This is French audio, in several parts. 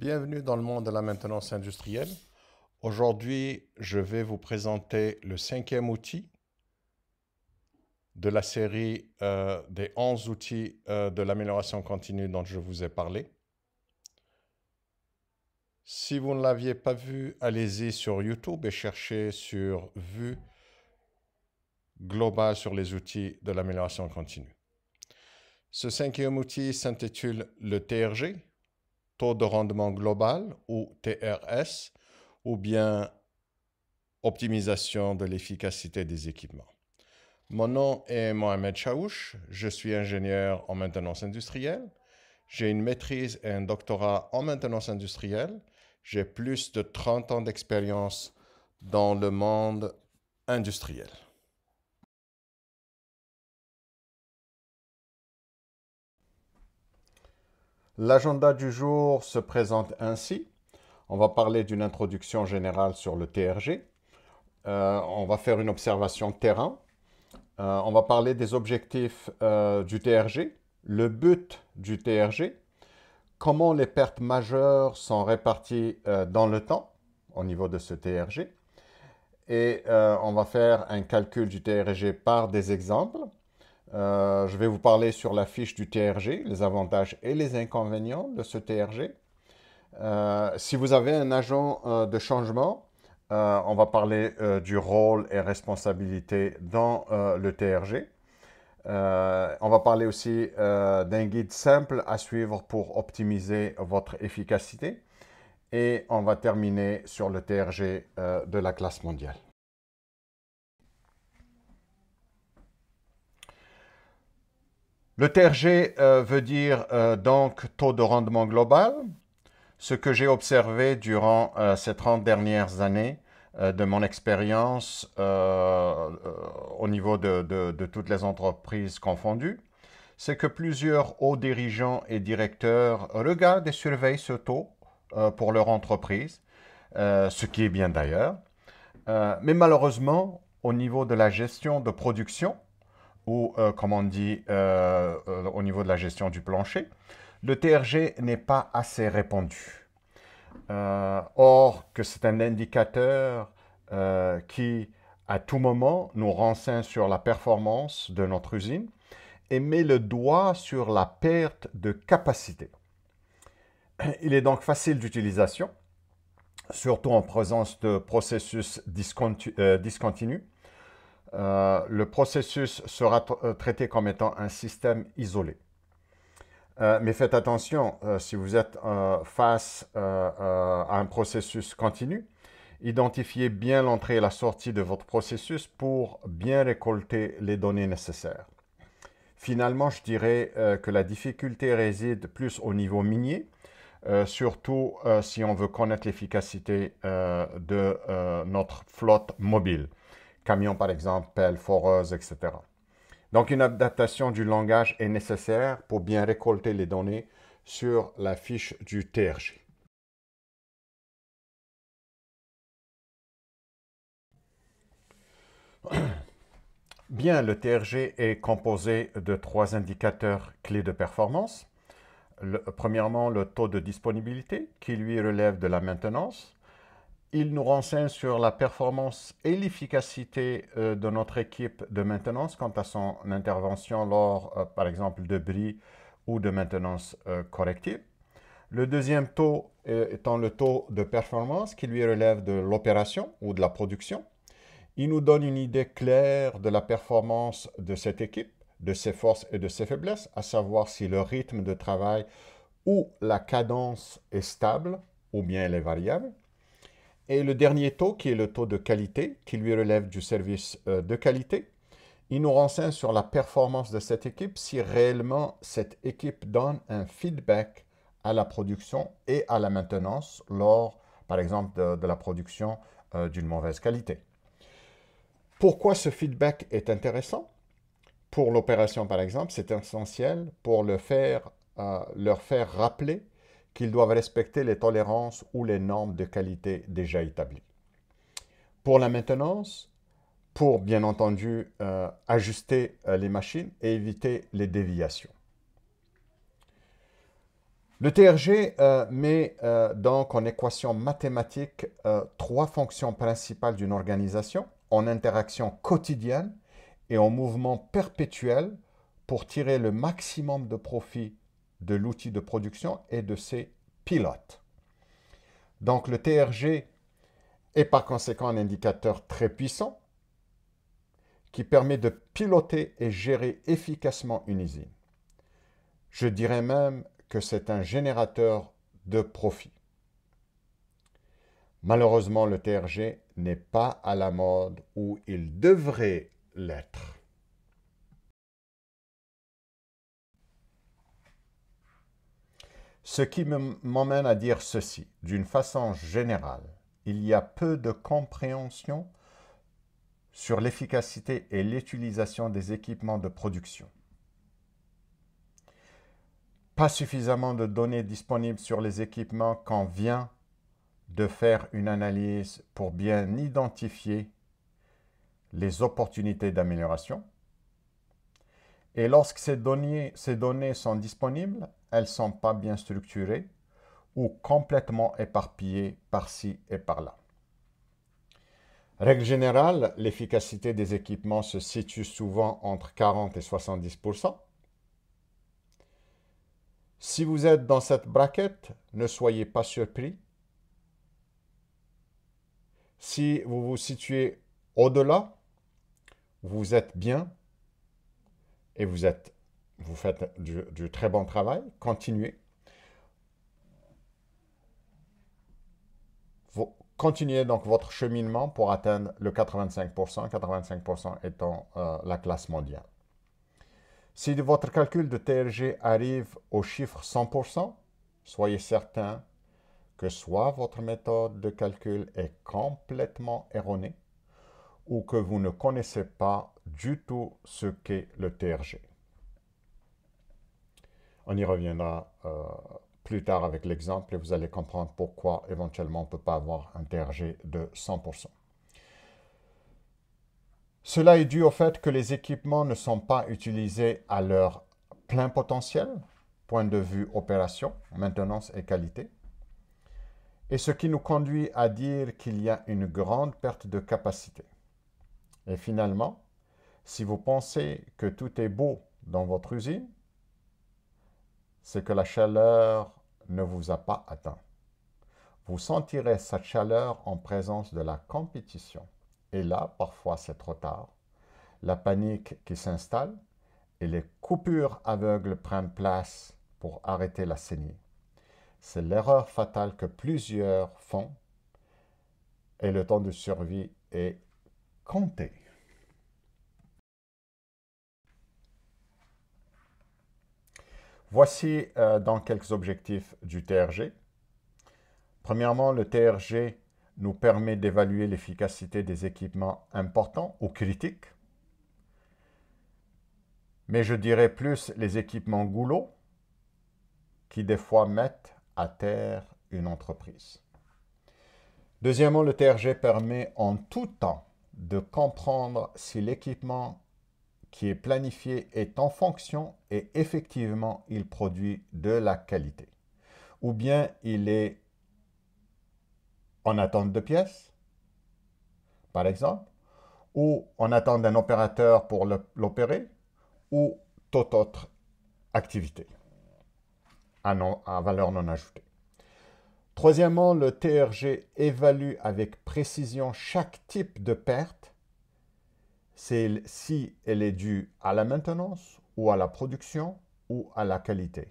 Bienvenue dans le monde de la maintenance industrielle. Aujourd'hui, je vais vous présenter le cinquième outil de la série euh, des 11 outils euh, de l'amélioration continue dont je vous ai parlé. Si vous ne l'aviez pas vu, allez-y sur YouTube et cherchez sur Vue globale sur les outils de l'amélioration continue. Ce cinquième outil s'intitule le TRG, taux de rendement global ou TRS, ou bien optimisation de l'efficacité des équipements. Mon nom est Mohamed Chaouch, je suis ingénieur en maintenance industrielle. J'ai une maîtrise et un doctorat en maintenance industrielle. J'ai plus de 30 ans d'expérience dans le monde industriel. L'agenda du jour se présente ainsi. On va parler d'une introduction générale sur le TRG. Euh, on va faire une observation terrain. Euh, on va parler des objectifs euh, du TRG, le but du TRG, comment les pertes majeures sont réparties dans le temps au niveau de ce TRG. Et on va faire un calcul du TRG par des exemples. Euh, je vais vous parler sur la fiche du TRG, les avantages et les inconvénients de ce TRG. Euh, si vous avez un agent euh, de changement, on va parler du rôle et responsabilité dans le TRG. on va parler aussi d'un guide simple à suivre pour optimiser votre efficacité. Et on va terminer sur le TRG de la classe mondiale. Le TRG euh, veut dire euh, donc taux de rendement global. Ce que j'ai observé durant euh, ces 30 dernières années de mon expérience au niveau de, toutes les entreprises confondues, c'est que plusieurs hauts dirigeants et directeurs regardent et surveillent ce taux pour leur entreprise, ce qui est bien d'ailleurs. mais malheureusement, au niveau de la gestion de production, ou, euh, comme on dit, euh, euh, au niveau de la gestion du plancher, le TRG n'est pas assez répandu. or, que c'est un indicateur qui, à tout moment, nous renseigne sur la performance de notre usine et met le doigt sur la perte de capacité. Il est donc facile d'utilisation, surtout en présence de processus discontinu discontinus euh, le processus sera euh, traité comme étant un système isolé. Euh, mais faites attention, si vous êtes face à un processus continu, identifiez bien l'entrée et la sortie de votre processus pour bien récolter les données nécessaires. Finalement, je dirais que la difficulté réside plus au niveau minier, surtout si on veut connaître l'efficacité de notre flotte mobile camions par exemple, pelle foreuse, etc. Donc une adaptation du langage est nécessaire pour bien récolter les données sur la fiche du TRG. Bien, le TRG est composé de trois indicateurs clés de performance. premièrement, le taux de disponibilité, qui lui relève de la maintenance. Il nous renseigne sur la performance et l'efficacité euh, de notre équipe de maintenance quant à son intervention lors, euh, par exemple, de bris ou de maintenance euh, corrective. Le deuxième taux étant le taux de performance qui lui relève de l'opération ou de la production. Il nous donne une idée claire de la performance de cette équipe, de ses forces et de ses faiblesses, à savoir si le rythme de travail ou la cadence est stable ou bien elle est variable. Et le dernier taux, qui est le taux de qualité, qui lui relève du service euh, de qualité, il nous renseigne sur la performance de cette équipe, si réellement cette équipe donne un feedback à la production et à la maintenance lors, par exemple, de, la production euh, d'une mauvaise qualité. Pourquoi ce feedback est intéressant Pour l'opération, par exemple, c'est essentiel pour le faire, euh, leur faire rappeler qu'ils doivent respecter les tolérances ou les normes de qualité déjà établies. Pour la maintenance, pour bien entendu euh, ajuster euh, les machines et éviter les déviations. Le TRG euh, met donc en équation mathématique trois fonctions principales d'une organisation en interaction quotidienne et en mouvement perpétuel pour tirer le maximum de profit de l'outil de production et de ses pilotes. Donc le TRG est par conséquent un indicateur très puissant qui permet de piloter et gérer efficacement une usine. Je dirais même que c'est un générateur de profit. Malheureusement, le TRG n'est pas à la mode où il devrait l'être. Ce qui m'emmène à dire ceci, d'une façon générale, il y a peu de compréhension sur l'efficacité et l'utilisation des équipements de production. Pas suffisamment de données disponibles sur les équipements quand vient de faire une analyse pour bien identifier les opportunités d'amélioration et lorsque ces données, ces données sont disponibles, elles ne sont pas bien structurées ou complètement éparpillées par-ci et par-là. Règle générale, l'efficacité des équipements se situe souvent entre 40 et 70 Si vous êtes dans cette braquette, ne soyez pas surpris. Si vous vous situez au-delà, vous êtes bien et vous, êtes, vous faites du, très bon travail, continuez. continuez donc votre cheminement pour atteindre le 85%, 85% étant euh, la classe mondiale. Si votre calcul de TRG arrive au chiffre 100%, soyez certain que soit votre méthode de calcul est complètement erronée, ou que vous ne connaissez pas du tout ce qu'est le TRG. On y reviendra euh, plus tard avec l'exemple et vous allez comprendre pourquoi éventuellement on ne peut pas avoir un TRG de 100%. Cela est dû au fait que les équipements ne sont pas utilisés à leur plein potentiel, point de vue opération, maintenance et qualité. Et ce qui nous conduit à dire qu'il y a une grande perte de capacité. Et finalement, si vous pensez que tout est beau dans votre usine, c'est que la chaleur ne vous a pas atteint. Vous sentirez cette chaleur en présence de la compétition. Et là, parfois, c'est trop tard. La panique qui s'installe et les coupures aveugles prennent place pour arrêter la saignée. C'est l'erreur fatale que plusieurs font et le temps de survie est compter. Voici euh, dans quelques objectifs du TRG. Premièrement, le TRG nous permet d'évaluer l'efficacité des équipements importants ou critiques, mais je dirais plus les équipements goulots qui des fois mettent à terre une entreprise. Deuxièmement, le TRG permet en tout temps de comprendre si l'équipement qui est planifié est en fonction et effectivement il produit de la qualité. Ou bien il est en attente de pièces, par exemple, ou en attente d'un opérateur pour l'opérer, ou toute autre activité à, valeur non ajoutée. Troisièmement, le TRG évalue avec précision chaque type de perte, c'est si elle est due à la maintenance ou à la production ou à la qualité,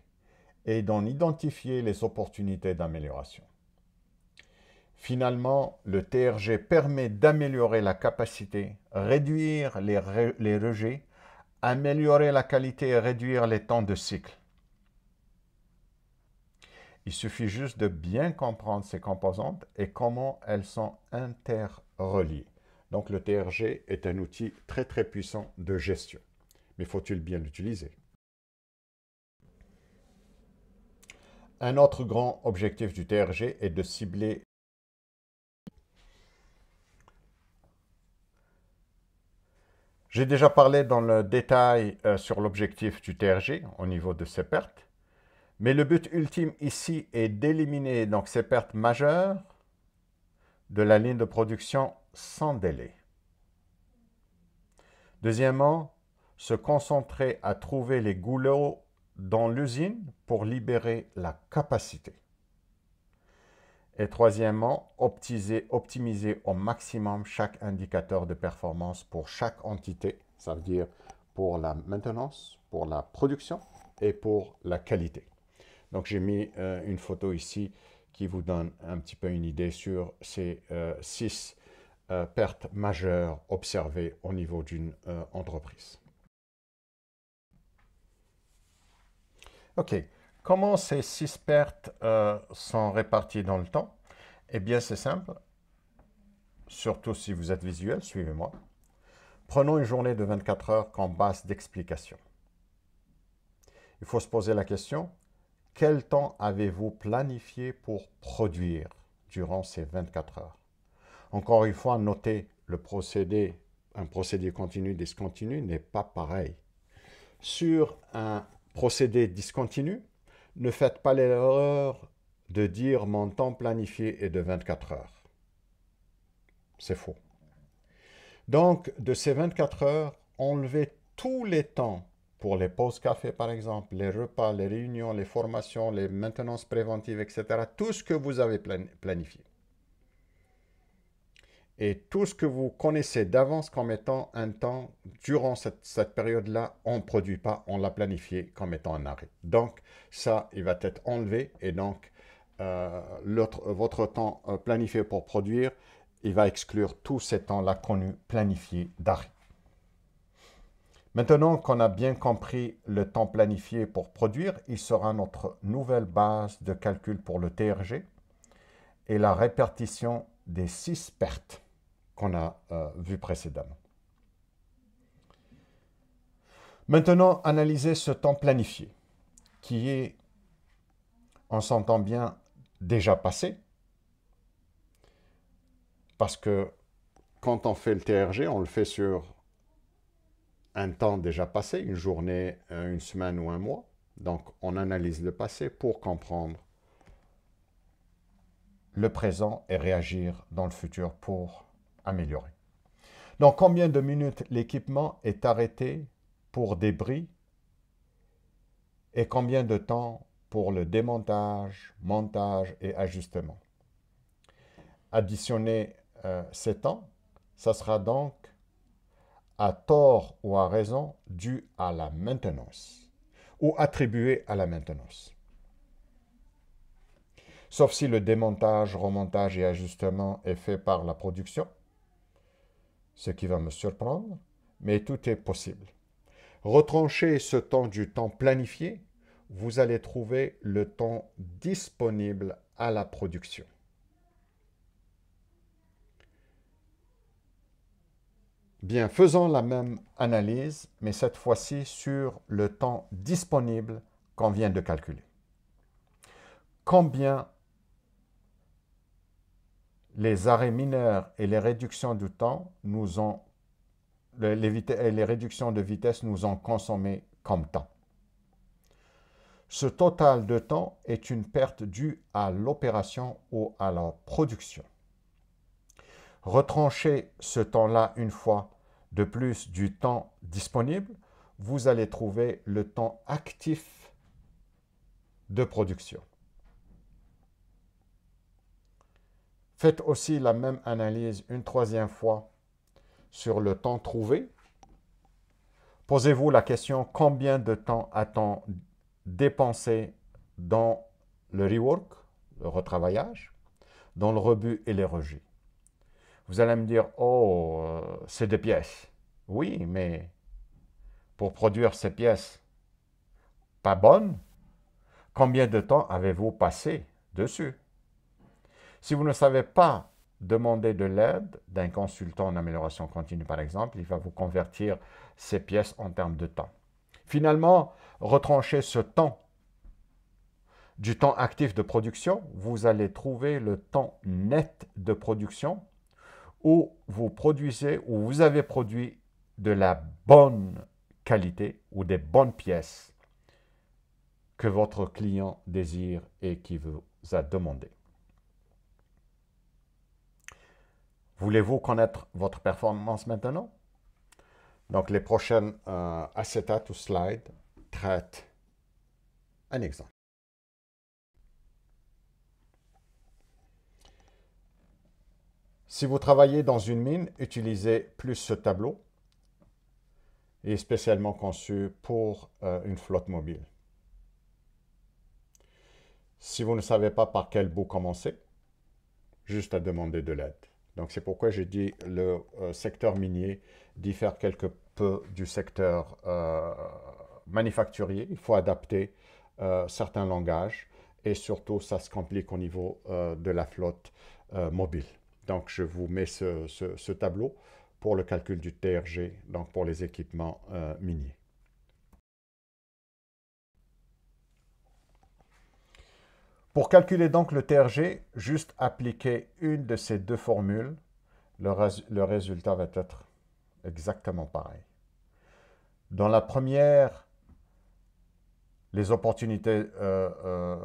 et d'en identifier les opportunités d'amélioration. Finalement, le TRG permet d'améliorer la capacité, réduire les rejets, améliorer la qualité et réduire les temps de cycle. Il suffit juste de bien comprendre ces composantes et comment elles sont interreliées. Donc le TRG est un outil très très puissant de gestion. Mais faut-il bien l'utiliser Un autre grand objectif du TRG est de cibler J'ai déjà parlé dans le détail euh, sur l'objectif du TRG au niveau de ses pertes. Mais le but ultime ici est d'éliminer donc ces pertes majeures de la ligne de production sans délai. Deuxièmement, se concentrer à trouver les goulots dans l'usine pour libérer la capacité. Et troisièmement, optimiser, optimiser au maximum chaque indicateur de performance pour chaque entité, ça veut dire pour la maintenance, pour la production et pour la qualité. Donc j'ai mis euh, une photo ici qui vous donne un petit peu une idée sur ces euh, six euh, pertes majeures observées au niveau d'une entreprise. OK. Comment ces six pertes sont réparties dans le temps Eh bien, c'est simple. Surtout si vous êtes visuel, suivez-moi. Prenons une journée de 24 heures comme base d'explication. Il faut se poser la question, quel temps avez-vous planifié pour produire durant ces 24 heures Encore une fois, notez le procédé, un procédé continu discontinu n'est pas pareil. Sur un procédé discontinu, ne faites pas l'erreur de dire mon temps planifié est de 24 heures. C'est faux. Donc, de ces 24 heures, enlevez tous les temps pour les pauses café, par exemple, les repas, les réunions, les formations, les maintenances préventives, etc. Tout ce que vous avez planifié. Et tout ce que vous connaissez d'avance comme étant un temps, durant cette, période-là, on ne produit pas, on l'a planifié comme étant un arrêt. Donc, ça, il va être enlevé et donc, euh, votre temps euh, planifié pour produire, il va exclure tous ces temps-là connus, planifiés d'arrêt. Maintenant qu'on a bien compris le temps planifié pour produire, il sera notre nouvelle base de calcul pour le TRG et la répartition des six pertes qu'on a euh, vues précédemment. Maintenant, analyser ce temps planifié qui est, on s'entend bien, déjà passé. Parce que quand on fait le TRG, on le fait sur un temps déjà passé, une journée, euh, une semaine ou un mois. Donc, on analyse le passé pour comprendre le présent et réagir dans le futur pour améliorer. Donc, combien de minutes l'équipement est arrêté pour débris et combien de temps pour le démontage, montage et ajustement. Additionner euh, ces temps, ça sera donc à tort ou à raison, dû à la maintenance ou attribué à la maintenance. Sauf si le démontage, remontage et ajustement est fait par la production, ce qui va me surprendre, mais tout est possible. Retranchez ce temps du temps planifié, vous allez trouver le temps disponible à la production. Bien, faisons la même analyse, mais cette fois-ci sur le temps disponible qu'on vient de calculer. Combien les arrêts mineurs et les réductions temps nous ont les réductions de vitesse nous ont consommé comme temps. Ce total de temps est une perte due à l'opération ou à la production. Retranchez ce temps-là une fois de plus du temps disponible, vous allez trouver le temps actif de production. Faites aussi la même analyse une troisième fois sur le temps trouvé. Posez-vous la question combien de temps a-t-on dépensé dans le rework, le retravaillage, dans le rebut et les rejets. Vous allez me dire, oh, euh, c'est des pièces. Oui, mais pour produire ces pièces pas bonnes, combien de temps avez-vous passé dessus Si vous ne savez pas demander de l'aide d'un consultant en amélioration continue, par exemple, il va vous convertir ces pièces en termes de temps. Finalement, retranchez ce temps du temps actif de production, vous allez trouver le temps net de production où vous produisez, ou vous avez produit de la bonne qualité ou des bonnes pièces que votre client désire et qui vous a demandé. Voulez-vous connaître votre performance maintenant Donc les prochaines euh, ou slides traitent un exemple. Si vous travaillez dans une mine, utilisez plus ce tableau. Il est spécialement conçu pour euh, une flotte mobile. Si vous ne savez pas par quel bout commencer, juste à demander de l'aide. Donc c'est pourquoi j'ai dit le euh, secteur minier diffère quelque peu du secteur euh, manufacturier. Il faut adapter certains langages et surtout ça se complique au niveau de la flotte mobile. Donc, je vous mets ce, tableau pour le calcul du TRG, donc pour les équipements euh, miniers. Pour calculer donc le TRG, juste appliquer une de ces deux formules, le, résultat va être exactement pareil. Dans la première, les opportunités euh, euh,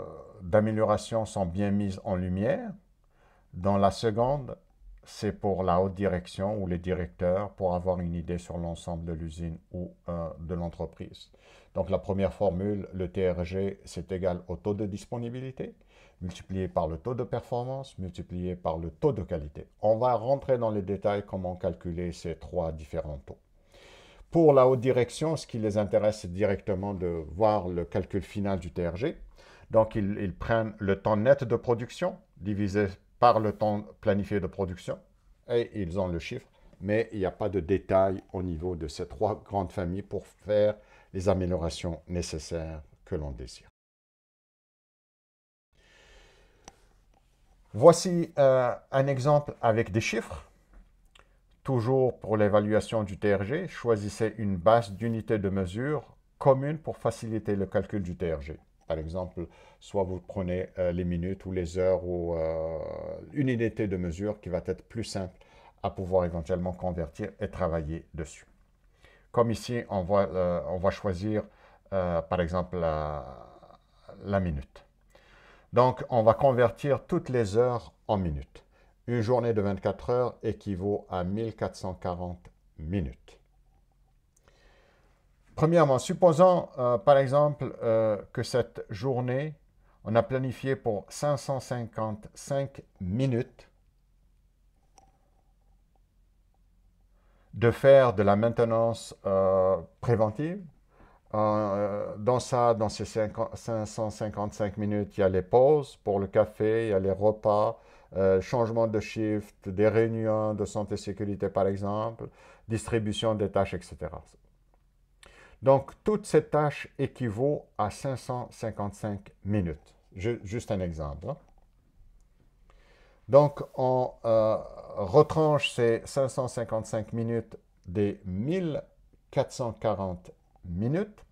d'amélioration sont bien mises en lumière. Dans la seconde, c'est pour la haute direction ou les directeurs pour avoir une idée sur l'ensemble de l'usine ou euh, de l'entreprise. Donc la première formule, le TRG, c'est égal au taux de disponibilité multiplié par le taux de performance multiplié par le taux de qualité. On va rentrer dans les détails comment calculer ces trois différents taux. Pour la haute direction, ce qui les intéresse, c'est directement de voir le calcul final du TRG. Donc, ils, ils prennent le temps net de production divisé le temps planifié de production et ils ont le chiffre, mais il n'y a pas de détails au niveau de ces trois grandes familles pour faire les améliorations nécessaires que l'on désire. Voici euh, un exemple avec des chiffres. Toujours pour l'évaluation du TRG, choisissez une base d'unités de mesure commune pour faciliter le calcul du TRG. Par exemple, soit vous prenez euh, les minutes ou les heures ou euh, une unité de mesure qui va être plus simple à pouvoir éventuellement convertir et travailler dessus. Comme ici, on va, euh, choisir par exemple la, la minute. Donc, on va convertir toutes les heures en minutes. Une journée de 24 heures équivaut à 1440 minutes. Premièrement, supposons euh, par exemple euh, que cette journée, on a planifié pour 555 minutes de faire de la maintenance euh, préventive. dans ça, dans ces 555 minutes, il y a les pauses pour le café, il y a les repas, changement de shift, des réunions de santé sécurité par exemple, distribution des tâches, etc. Donc, toute cette tâche équivaut à 555 minutes. juste un exemple. Hein. Donc, on euh, retranche ces 555 minutes des 1440 minutes.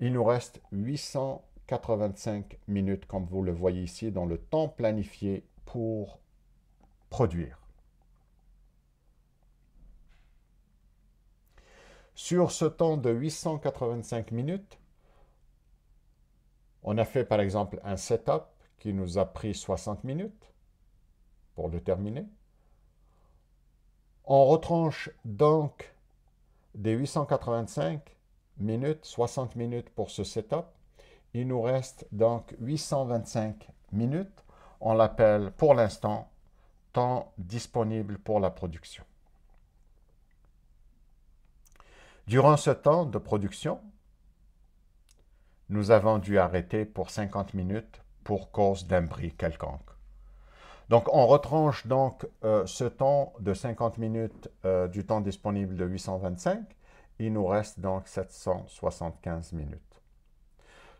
Il nous reste 885 minutes, comme vous le voyez ici, dans le temps planifié pour produire. Sur ce temps de 885 minutes, on a fait par exemple un setup qui nous a pris 60 minutes pour le terminer. On retranche donc des 885 minutes, 60 minutes pour ce setup. Il nous reste donc 825 minutes. On l'appelle pour l'instant temps disponible pour la production. Durant ce temps de production, nous avons dû arrêter pour 50 minutes pour cause d'un bris quelconque. Donc, on retranche donc euh, ce temps de 50 minutes euh, du temps disponible de 825. Il nous reste donc 775 minutes.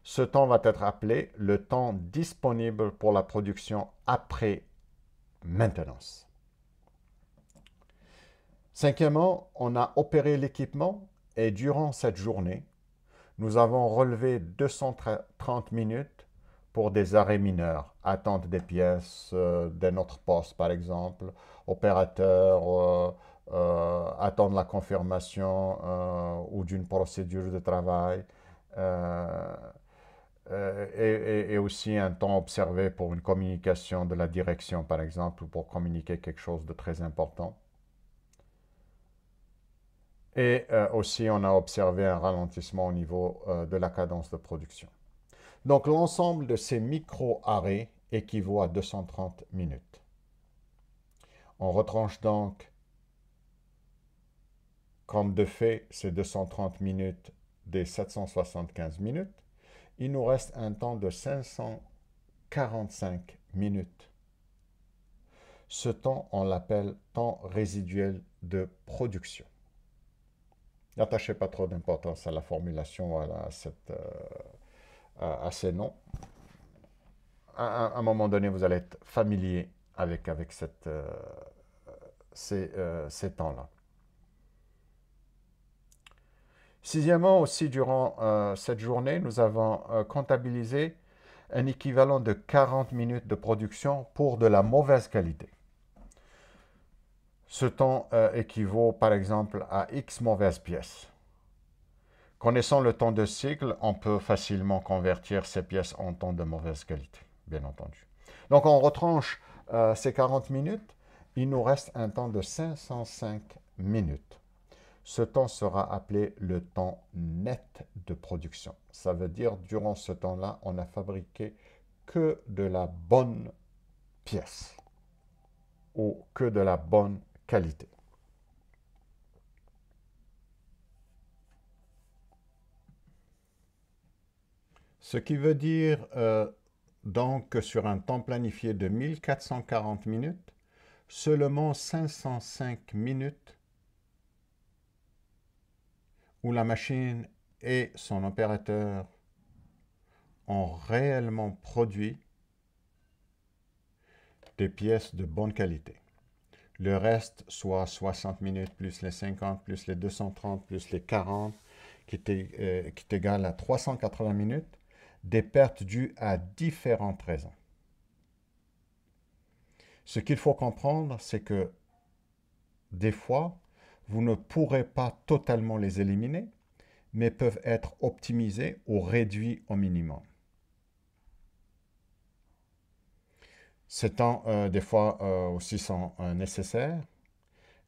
Ce temps va être appelé le temps disponible pour la production après maintenance. Cinquièmement, on a opéré l'équipement et durant cette journée, nous avons relevé 230 minutes pour des arrêts mineurs, attente des pièces euh, de notre poste par exemple, opérateur, euh, euh, attendre la confirmation euh, ou d'une procédure de travail, et, et, aussi un temps observé pour une communication de la direction par exemple, ou pour communiquer quelque chose de très important. Et euh, aussi, on a observé un ralentissement au niveau euh, de la cadence de production. Donc, l'ensemble de ces micro-arrêts équivaut à 230 minutes. On retranche donc, comme de fait, ces 230 minutes des 775 minutes. Il nous reste un temps de 545 minutes. Ce temps, on l'appelle temps résiduel de production. N'attachez pas trop d'importance à la formulation, à, euh, à, ces noms. À, un moment donné, vous allez être familier avec, avec euh, ces, euh, ces temps-là. Sixièmement, aussi durant cette journée, nous avons comptabilisé un équivalent de 40 minutes de production pour de la mauvaise qualité. Ce temps euh, équivaut par exemple à X mauvaises pièces. Connaissant le temps de cycle, on peut facilement convertir ces pièces en temps de mauvaise qualité, bien entendu. Donc on retranche euh, ces 40 minutes, il nous reste un temps de 505 minutes. Ce temps sera appelé le temps net de production. Ça veut dire, durant ce temps-là, on n'a fabriqué que de la bonne pièce ou que de la bonne qualité. Ce qui veut dire euh, donc que sur un temps planifié de 1440 minutes, seulement 505 minutes où la machine et son opérateur ont réellement produit des pièces de bonne qualité le reste, soit 60 minutes plus les 50, plus les 230, plus les 40, qui est euh, égal à 380 minutes, des pertes dues à différentes raisons. Ce qu'il faut comprendre, c'est que des fois, vous ne pourrez pas totalement les éliminer, mais peuvent être optimisés ou réduits au minimum. Ces temps, euh, des fois, euh, aussi sont euh, nécessaires.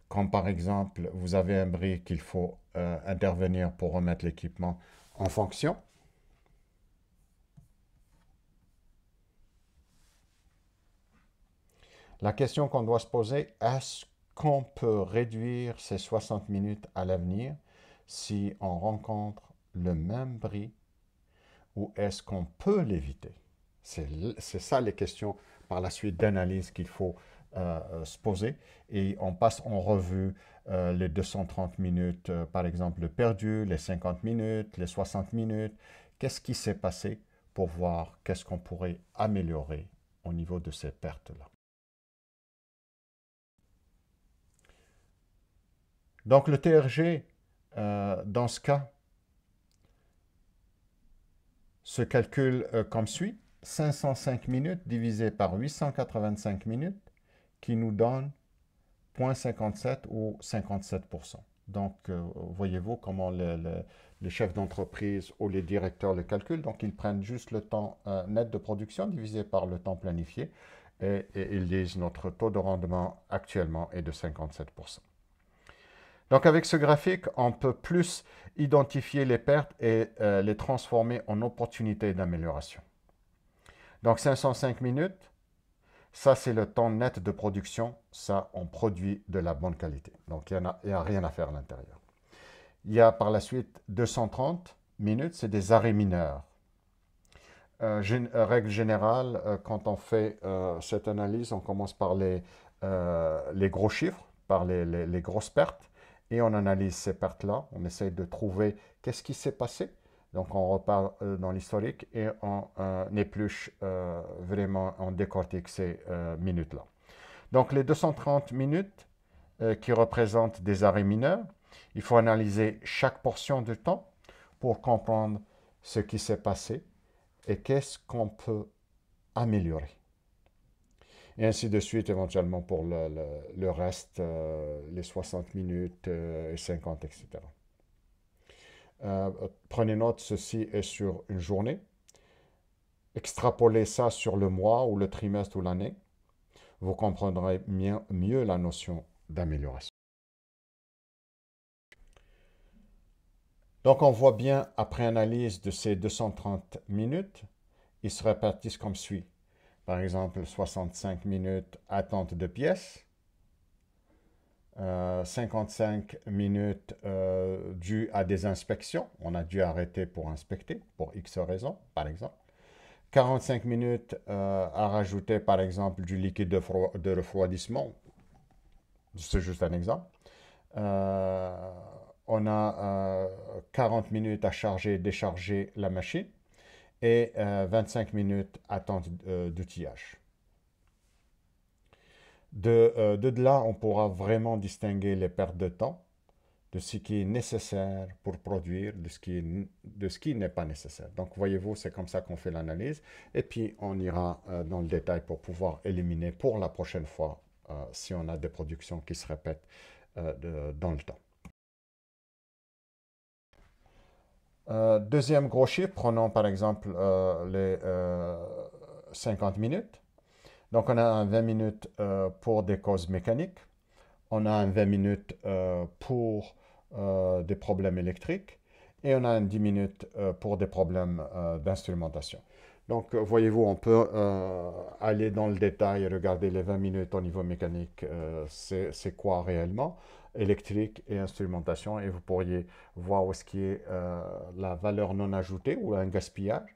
Comme par exemple, vous avez un bris qu'il faut intervenir pour remettre l'équipement en fonction. La question qu'on doit se poser, est-ce qu'on peut réduire ces 60 minutes à l'avenir si on rencontre le même bris ou est-ce qu'on peut l'éviter C'est ça les questions par la suite d'analyses qu'il faut euh, euh, se poser. Et on passe en revue euh, les 230 minutes, par exemple, perdu, les 50 minutes, les 60 minutes. Qu'est-ce qui s'est passé pour voir qu'est-ce qu'on pourrait améliorer au niveau de ces pertes-là. Donc le TRG, dans ce cas, se calcule comme suit. 505 minutes divisé par 885 minutes qui nous donne 0,57 ou 57%. Donc, euh, voyez-vous comment les, chefs d'entreprise ou les directeurs le calculent. Donc, ils prennent juste le temps euh, net de production divisé par le temps planifié et, ils disent notre taux de rendement actuellement est de 57%. Donc, avec ce graphique, on peut plus identifier les pertes et euh, les transformer en opportunités d'amélioration. Donc 505 minutes, ça c'est le temps net de production, ça on produit de la bonne qualité. Donc il n'y a, a, rien à faire à l'intérieur. Il y a par la suite 230 minutes, c'est des arrêts mineurs. Euh, euh, règle générale, euh, quand on fait cette analyse, on commence par les, gros chiffres, par les, les grosses pertes, et on analyse ces pertes-là. On essaye de trouver qu'est-ce qui s'est passé, donc on repart euh, dans l'historique et on euh, épluche euh, vraiment, on décortique ces minutes-là. Donc les 230 minutes qui représentent des arrêts mineurs, il faut analyser chaque portion du temps pour comprendre ce qui s'est passé et qu'est-ce qu'on peut améliorer. Et ainsi de suite, éventuellement pour le, reste, les 60 minutes et 50, etc. Euh, prenez note, ceci est sur une journée. Extrapolez ça sur le mois ou le trimestre ou l'année. Vous comprendrez mieux, mieux la notion d'amélioration. Donc on voit bien, après analyse de ces 230 minutes, ils se répartissent comme suit. Par exemple, 65 minutes attente de pièces, 55 euh, minutes euh, dues à des inspections. On a dû arrêter pour inspecter, pour X raisons, par exemple. 45 minutes euh, à rajouter, par exemple, du liquide de, refroidissement. C'est juste un exemple. on a 40 minutes à charger et décharger la machine et 25 minutes attente d'outillage. De, euh, de là, on pourra vraiment distinguer les pertes de temps de ce qui est nécessaire pour produire, de ce qui, n'est pas nécessaire. Donc, voyez-vous, c'est comme ça qu'on fait l'analyse. Et puis, on ira euh, dans le détail pour pouvoir éliminer pour la prochaine fois euh, si on a des productions qui se répètent dans le temps. deuxième gros chiffre, prenons par exemple les 50 minutes. Donc, on a un 20 minutes euh, pour des causes mécaniques. On a un 20 minutes euh, pour euh, des problèmes électriques. Et on a un 10 minutes pour des problèmes d'instrumentation. Donc, voyez-vous, on peut aller dans le détail et regarder les 20 minutes au niveau mécanique, c'est quoi réellement électrique et instrumentation et vous pourriez voir où est ce qui est euh, la valeur non ajoutée ou un gaspillage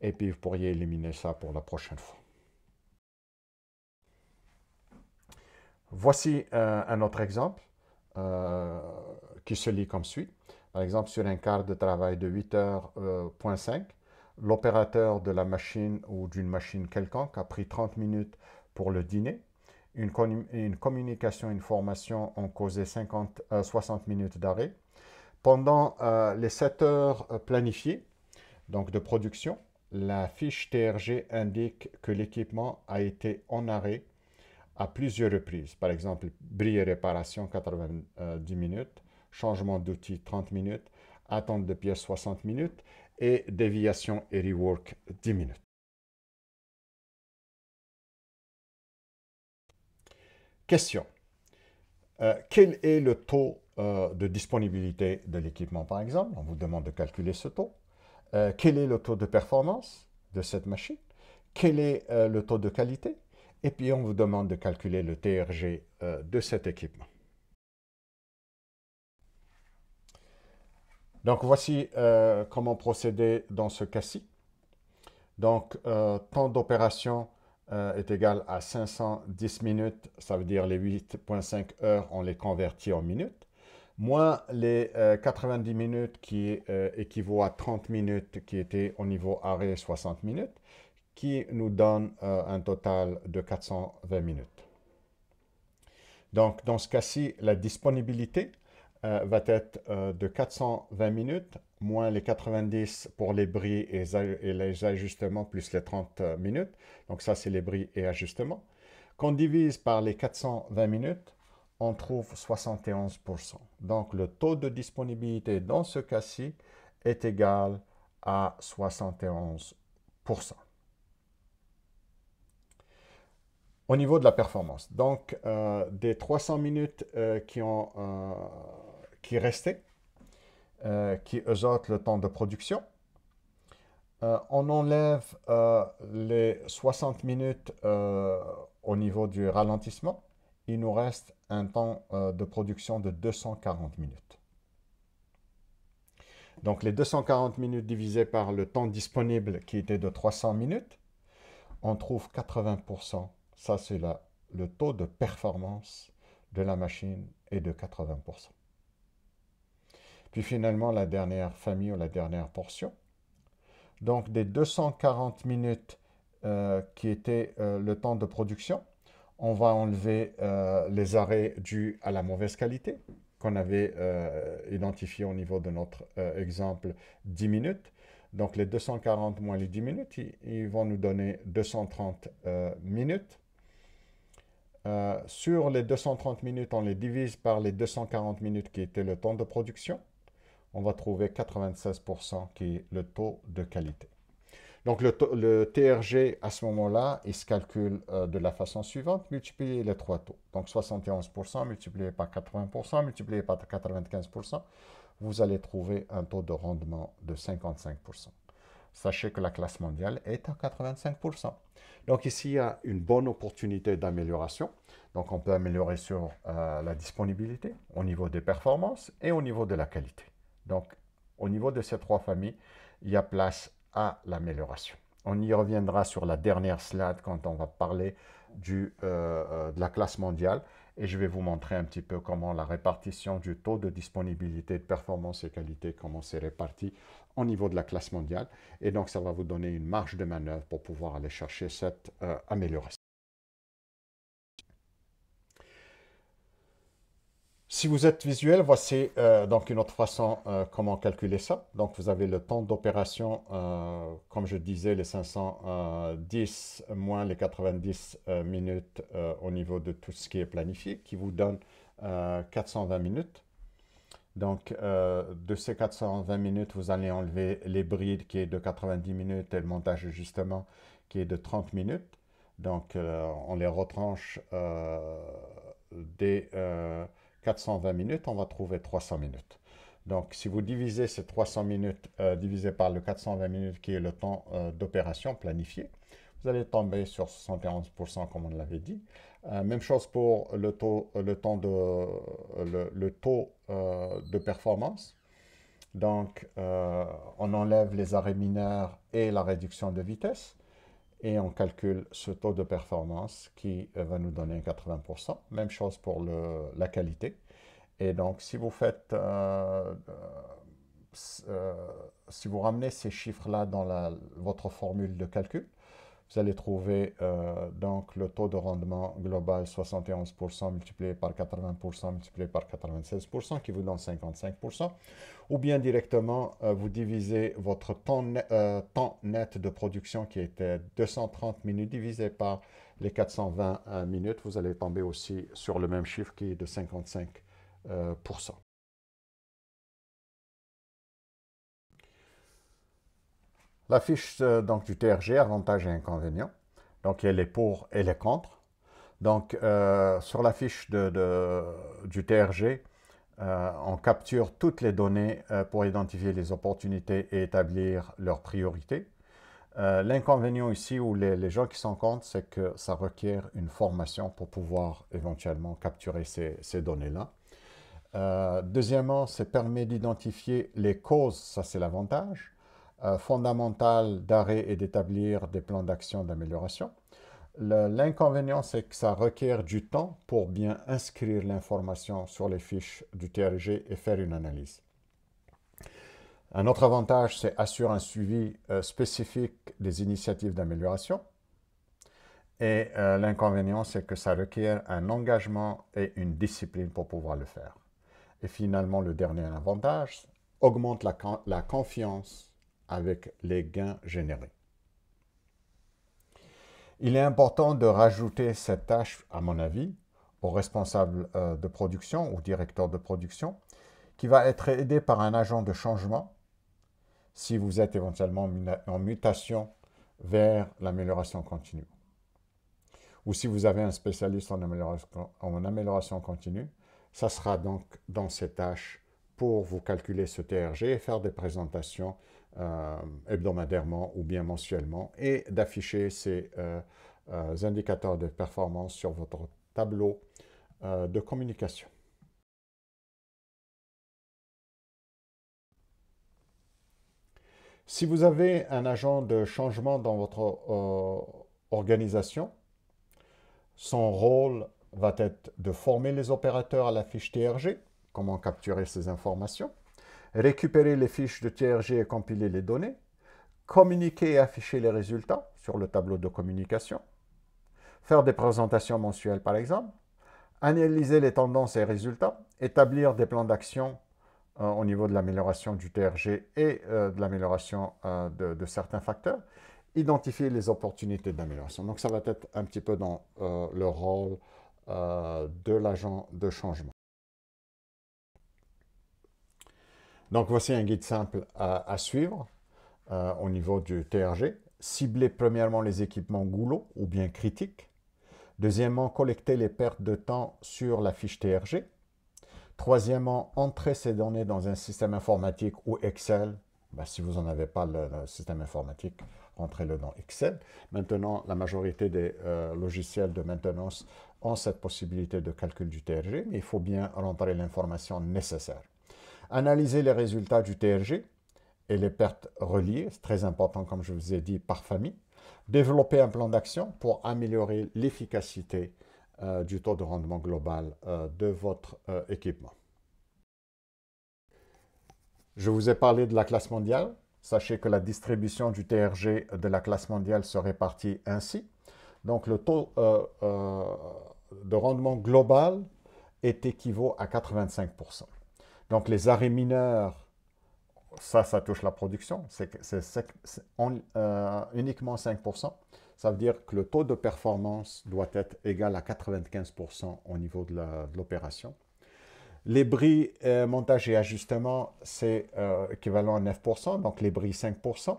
et puis vous pourriez éliminer ça pour la prochaine fois. Voici euh, un autre exemple euh, qui se lit comme suit. Par exemple, sur un quart de travail de 8 h euh, l'opérateur de la machine ou d'une machine quelconque a pris 30 minutes pour le dîner. Une, communication, une formation ont causé 50, 60 minutes d'arrêt. Pendant les 7 heures planifiées, donc de production, la fiche TRG indique que l'équipement a été en arrêt à plusieurs reprises. Par exemple, bris et réparation 90 minutes, changement d'outil 30 minutes, attente de pièce 60 minutes et déviation et rework 10 minutes. Question. Euh, quel est le taux euh, de disponibilité de l'équipement, par exemple On vous demande de calculer ce taux. Euh, quel est le taux de performance de cette machine Quel est le taux de qualité et puis, on vous demande de calculer le TRG euh, de cet équipement. Donc, voici euh, comment procéder dans ce cas-ci. Donc, euh, temps d'opération est égal à 510 minutes. Ça veut dire les 8,5 heures, on les convertit en minutes moins les 90 minutes qui équivaut à 30 minutes qui étaient au niveau arrêt 60 minutes qui nous donne euh, un total de 420 minutes. Donc, dans ce cas-ci, la disponibilité euh, va être euh, de 420 minutes, moins les 90 pour les bris et, et les ajustements, plus les 30 minutes. Donc ça, c'est les bris et ajustements. Qu'on divise par les 420 minutes, on trouve 71%. Donc le taux de disponibilité dans ce cas-ci est égal à 71%. Au niveau de la performance, donc euh, des 300 minutes euh, qui, ont, euh, qui restaient, qui eux le temps de production, on enlève les 60 minutes au niveau du ralentissement, il nous reste un temps de production de 240 minutes. Donc les 240 minutes divisées par le temps disponible qui était de 300 minutes, on trouve 80% ça, c'est le taux de performance de la machine est de 80%. Puis finalement, la dernière famille ou la dernière portion. Donc des 240 minutes euh, qui étaient euh, le temps de production, on va enlever euh, les arrêts dus à la mauvaise qualité qu'on avait identifié au niveau de notre exemple 10 minutes. Donc les 240 moins les 10 minutes, ils vont nous donner 230 minutes. Euh, sur les 230 minutes, on les divise par les 240 minutes qui était le temps de production, on va trouver 96% qui est le taux de qualité. Donc le, TRG, à ce moment-là, il se calcule euh, de la façon suivante, multiplier les trois taux. Donc 71% multiplié par 80%, multiplié par 95%, vous allez trouver un taux de rendement de 55%. Sachez que la classe mondiale est à 85%. Donc ici, il y a une bonne opportunité d'amélioration. Donc on peut améliorer sur euh, la disponibilité, au niveau des performances et au niveau de la qualité. Donc au niveau de ces trois familles, il y a place à l'amélioration. On y reviendra sur la dernière slide quand on va parler euh, euh, de la classe mondiale et je vais vous montrer un petit peu comment la répartition du taux de disponibilité, de performance et qualité, comment c'est réparti au niveau de la classe mondiale. Et donc, ça va vous donner une marge de manœuvre pour pouvoir aller chercher cette euh, amélioration. Si vous êtes visuel, voici euh, donc une autre façon euh, comment calculer ça. Donc, vous avez le temps d'opération, comme je disais, les 510 moins les 90 minutes au niveau de tout ce qui est planifié, qui vous donne 420 minutes. Donc, euh, de ces 420 minutes, vous allez enlever les brides qui est de 90 minutes et le montage justement qui est de 30 minutes. Donc, euh, on les retranche euh, des 420 euh, minutes, on va trouver 300 minutes. Donc, si vous divisez ces 300 minutes divisé par le 420 minutes qui est le temps d'opération planifié, vous allez tomber sur 71% comme on l'avait dit. Euh, même chose pour le taux, le temps de, le, taux euh, de performance. Donc, euh, on enlève les arrêts mineurs et la réduction de vitesse et on calcule ce taux de performance qui va nous donner 80%. Même chose pour la qualité. Et donc, si vous faites, si vous ramenez ces chiffres-là dans la, votre formule de calcul, vous allez trouver euh, donc le taux de rendement global 71% multiplié par 80% multiplié par 96% qui vous donne 55%. Ou bien directement, euh, vous divisez votre temps, euh, temps, net de production qui était 230 minutes divisé par les 420 minutes. Vous allez tomber aussi sur le même chiffre qui est de 55%. La fiche euh, donc, du TRG, avantages et inconvénients. Donc, elle est pour, et les contre. Donc, euh, sur la fiche de, du TRG, euh, on capture toutes les données pour identifier les opportunités et établir leurs priorités. L'inconvénient ici, ou les, gens qui s'en comptent, c'est que ça requiert une formation pour pouvoir éventuellement capturer ces, ces données-là. deuxièmement, ça permet d'identifier les causes, ça c'est l'avantage. Euh, fondamental fondamentale d'arrêt et d'établir des plans d'action d'amélioration. L'inconvénient, c'est que ça requiert du temps pour bien inscrire l'information sur les fiches du TRG et faire une analyse. Un autre avantage, c'est assurer un suivi euh, spécifique des initiatives d'amélioration. Et euh, l'inconvénient, c'est que ça requiert un engagement et une discipline pour pouvoir le faire. Et finalement, le dernier avantage augmente la confiance avec les gains générés. Il est important de rajouter cette tâche, à mon avis, au responsable euh, de production ou directeur de production, qui va être aidé par un agent de changement si vous êtes éventuellement en mutation vers l'amélioration continue. Ou si vous avez un spécialiste en amélioration, continue, ça sera donc dans ces tâches pour vous calculer ce TRG et faire des présentations euh, hebdomadairement ou bien mensuellement et d'afficher ces euh, euh, indicateurs de performance sur votre tableau de communication. Si vous avez un agent de changement dans votre organisation, son rôle va être de former les opérateurs à la fiche TRG, comment capturer ces informations, récupérer les fiches de TRG et compiler les données, communiquer et afficher les résultats sur le tableau de communication, faire des présentations mensuelles par exemple, analyser les tendances et résultats, établir des plans d'action euh, au niveau de l'amélioration du TRG et euh, de l'amélioration euh, de, certains facteurs, identifier les opportunités d'amélioration. Donc ça va être un petit peu dans le rôle de l'agent de changement. Donc voici un guide simple à, suivre euh, au niveau du TRG. Cibler premièrement les équipements goulots ou bien critiques. Deuxièmement, collecter les pertes de temps sur la fiche TRG. Troisièmement, entrer ces données dans un système informatique ou Excel. Ben, si vous n'en avez pas le, système informatique, entrez le dans Excel. Maintenant, la majorité des euh, logiciels de maintenance ont cette possibilité de calcul du TRG, mais il faut bien rentrer l'information nécessaire analyser les résultats du TRG et les pertes reliées, c'est très important comme je vous ai dit, par famille, développer un plan d'action pour améliorer l'efficacité euh, du taux de rendement global euh, de votre euh, équipement. Je vous ai parlé de la classe mondiale. Sachez que la distribution du TRG de la classe mondiale se répartit ainsi. Donc le taux de rendement global est équivaut à 85%. Donc les arrêts mineurs, ça, ça touche la production. C'est euh, uniquement 5%. Ça veut dire que le taux de performance doit être égal à 95% au niveau de l'opération. Les bris euh, montage et ajustement, c'est euh, équivalent à 9%, donc les bris 5%,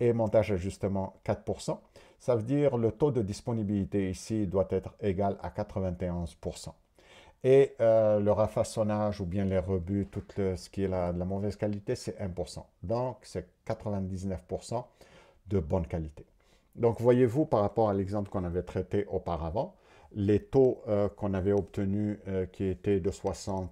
et montage ajustement 4%. Ça veut dire le taux de disponibilité ici doit être égal à 91%. Et euh, le rafaçonnage ou bien les rebuts, tout ce qui est de la mauvaise qualité, c'est 1%. Donc, c'est 99% de bonne qualité. Donc, voyez-vous, par rapport à l'exemple qu'on avait traité auparavant, les taux euh, qu'on avait obtenus euh, qui étaient de 71%,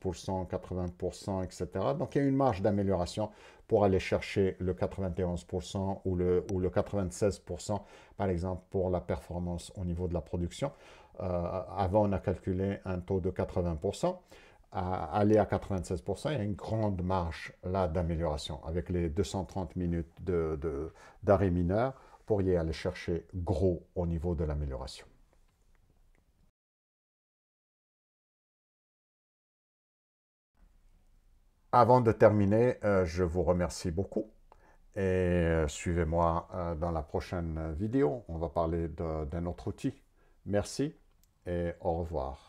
80%, etc. Donc, il y a une marge d'amélioration pour aller chercher le 91% ou le, ou le 96%, par exemple, pour la performance au niveau de la production. Euh, avant, on a calculé un taux de 80%. aller à 96%, il y a une grande marge là d'amélioration avec les 230 minutes d'arrêt de, mineur pour y aller chercher gros au niveau de l'amélioration. Avant de terminer, euh, je vous remercie beaucoup et euh, suivez-moi dans la prochaine vidéo. On va parler d'un autre outil. Merci au revoir.